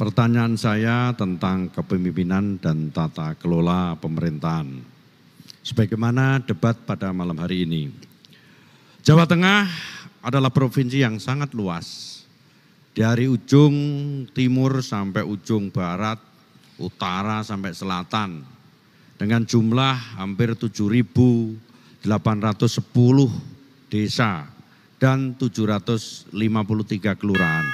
Pertanyaan saya tentang kepemimpinan dan tata kelola pemerintahan. Sebagaimana debat pada malam hari ini. Jawa Tengah adalah provinsi yang sangat luas. Dari ujung timur sampai ujung barat, utara sampai selatan. Dengan jumlah hampir 7.810 desa dan 753 kelurahan.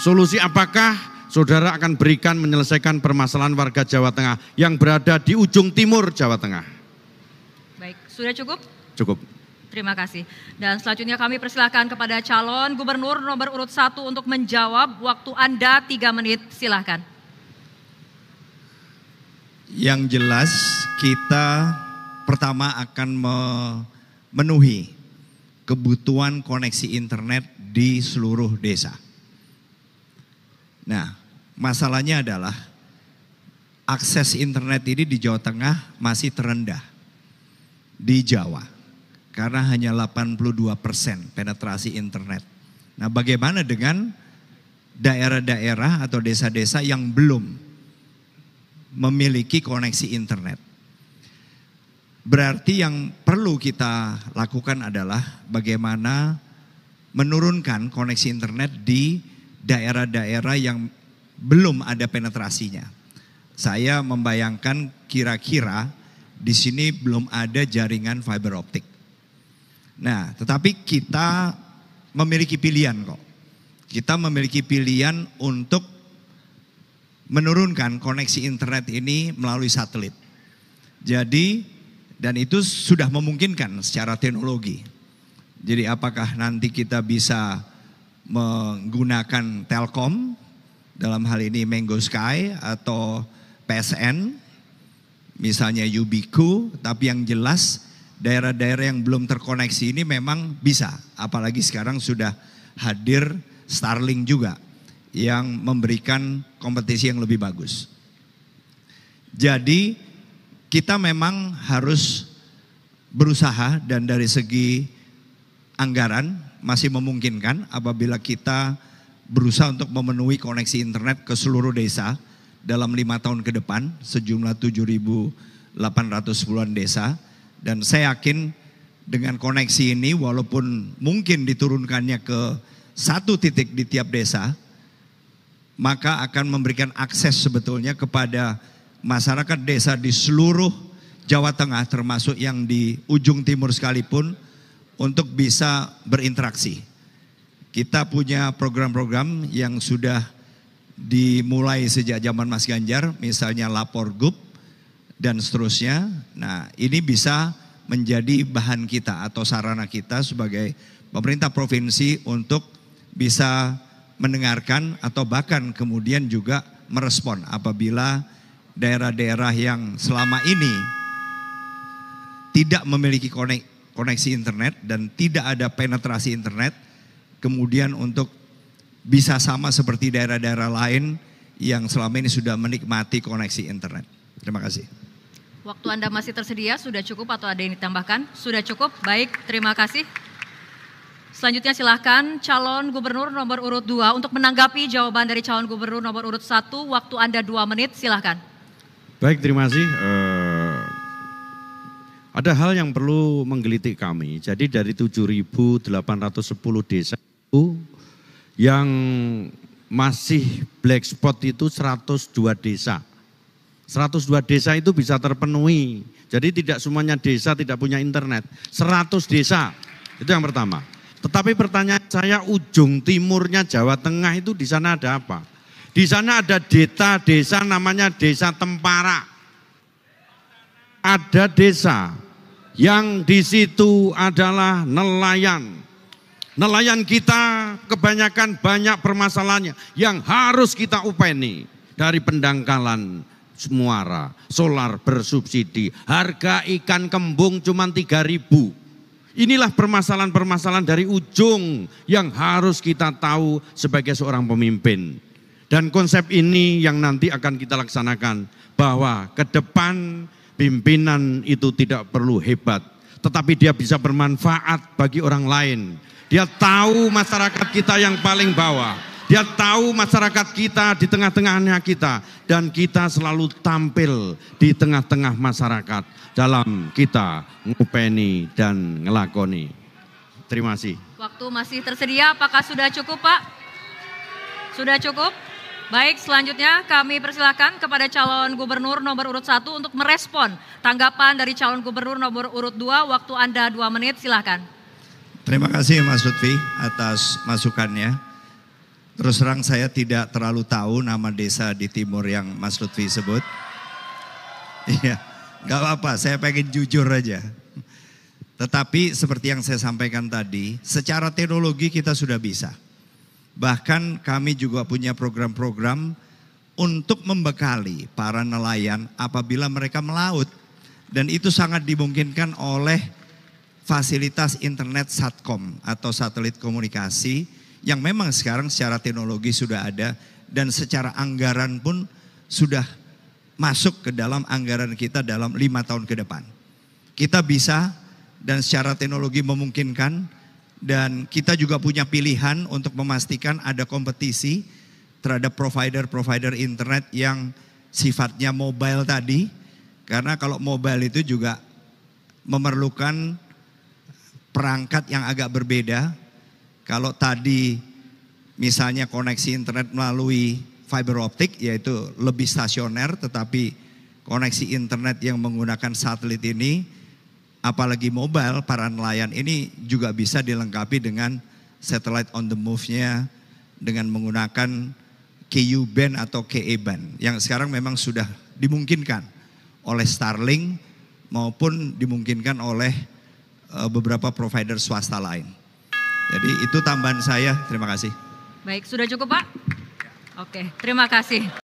Solusi apakah saudara akan berikan menyelesaikan permasalahan warga Jawa Tengah yang berada di ujung timur Jawa Tengah. Baik, sudah cukup? Cukup. Terima kasih. Dan selanjutnya kami persilahkan kepada calon gubernur nomor urut satu untuk menjawab. Waktu Anda tiga menit, silahkan. Yang jelas kita pertama akan memenuhi kebutuhan koneksi internet di seluruh desa. Nah, Masalahnya adalah akses internet ini di Jawa Tengah masih terendah di Jawa. Karena hanya 82 persen penetrasi internet. Nah bagaimana dengan daerah-daerah atau desa-desa yang belum memiliki koneksi internet? Berarti yang perlu kita lakukan adalah bagaimana menurunkan koneksi internet di daerah-daerah yang belum ada penetrasinya. Saya membayangkan kira-kira di sini belum ada jaringan fiber optik. Nah, tetapi kita memiliki pilihan kok. Kita memiliki pilihan untuk menurunkan koneksi internet ini melalui satelit. Jadi dan itu sudah memungkinkan secara teknologi. Jadi apakah nanti kita bisa menggunakan Telkom dalam hal ini Mango Sky atau PSN, misalnya Yubiku, tapi yang jelas daerah-daerah yang belum terkoneksi ini memang bisa. Apalagi sekarang sudah hadir Starlink juga yang memberikan kompetisi yang lebih bagus. Jadi kita memang harus berusaha dan dari segi anggaran masih memungkinkan apabila kita berusaha untuk memenuhi koneksi internet ke seluruh desa dalam lima tahun ke depan sejumlah 7.800 puluhan desa dan saya yakin dengan koneksi ini walaupun mungkin diturunkannya ke satu titik di tiap desa maka akan memberikan akses sebetulnya kepada masyarakat desa di seluruh Jawa Tengah termasuk yang di ujung timur sekalipun untuk bisa berinteraksi. Kita punya program-program yang sudah dimulai sejak zaman Mas Ganjar, misalnya lapor gub dan seterusnya. Nah, ini bisa menjadi bahan kita atau sarana kita sebagai pemerintah provinsi untuk bisa mendengarkan atau bahkan kemudian juga merespon apabila daerah-daerah yang selama ini tidak memiliki koneksi internet dan tidak ada penetrasi internet kemudian untuk bisa sama seperti daerah-daerah lain yang selama ini sudah menikmati koneksi internet. Terima kasih. Waktu Anda masih tersedia, sudah cukup atau ada yang ditambahkan? Sudah cukup, baik, terima kasih. Selanjutnya silahkan calon gubernur nomor urut 2 untuk menanggapi jawaban dari calon gubernur nomor urut 1, waktu Anda 2 menit, silahkan. Baik, terima kasih. Uh, ada hal yang perlu menggelitik kami, jadi dari 7.810 desa, yang masih black spot itu 102 desa. 102 desa itu bisa terpenuhi. Jadi tidak semuanya desa tidak punya internet. 100 desa. Itu yang pertama. Tetapi pertanyaan saya ujung timurnya Jawa Tengah itu di sana ada apa? Di sana ada desa desa namanya Desa Tempara. Ada desa yang di situ adalah nelayan, Nelayan kita kebanyakan banyak permasalahannya yang harus kita upeni dari pendangkalan muara, solar bersubsidi, harga ikan kembung cuma 3000. Inilah permasalahan-permasalahan dari ujung yang harus kita tahu sebagai seorang pemimpin. Dan konsep ini yang nanti akan kita laksanakan bahwa ke depan pimpinan itu tidak perlu hebat, tetapi dia bisa bermanfaat bagi orang lain. Dia tahu masyarakat kita yang paling bawah. Dia tahu masyarakat kita di tengah-tengahnya kita. Dan kita selalu tampil di tengah-tengah masyarakat. Dalam kita ngupeni dan ngelakoni. Terima kasih. Waktu masih tersedia, apakah sudah cukup Pak? Sudah cukup? Baik, selanjutnya kami persilahkan kepada calon gubernur nomor urut 1 untuk merespon tanggapan dari calon gubernur nomor urut 2. Waktu Anda 2 menit, silahkan. Terima kasih Mas Lutfi atas masukannya. Terus terang saya tidak terlalu tahu nama desa di timur yang Mas Lutfi sebut. Iya, nggak apa-apa, saya pengen jujur aja. Tetapi seperti yang saya sampaikan tadi, secara teknologi kita sudah bisa. Bahkan kami juga punya program-program untuk membekali para nelayan apabila mereka melaut. Dan itu sangat dimungkinkan oleh fasilitas internet satkom atau satelit komunikasi yang memang sekarang secara teknologi sudah ada dan secara anggaran pun sudah masuk ke dalam anggaran kita dalam lima tahun ke depan. Kita bisa dan secara teknologi memungkinkan dan kita juga punya pilihan untuk memastikan ada kompetisi terhadap provider-provider internet yang sifatnya mobile tadi karena kalau mobile itu juga memerlukan perangkat yang agak berbeda. Kalau tadi misalnya koneksi internet melalui fiber optik yaitu lebih stasioner tetapi koneksi internet yang menggunakan satelit ini apalagi mobile para nelayan ini juga bisa dilengkapi dengan satellite on the move-nya dengan menggunakan KU band atau KE band yang sekarang memang sudah dimungkinkan oleh Starlink maupun dimungkinkan oleh Eh, beberapa provider swasta lain. Jadi itu tambahan saya. Terima kasih. Baik, sudah cukup Pak? Oke, terima kasih.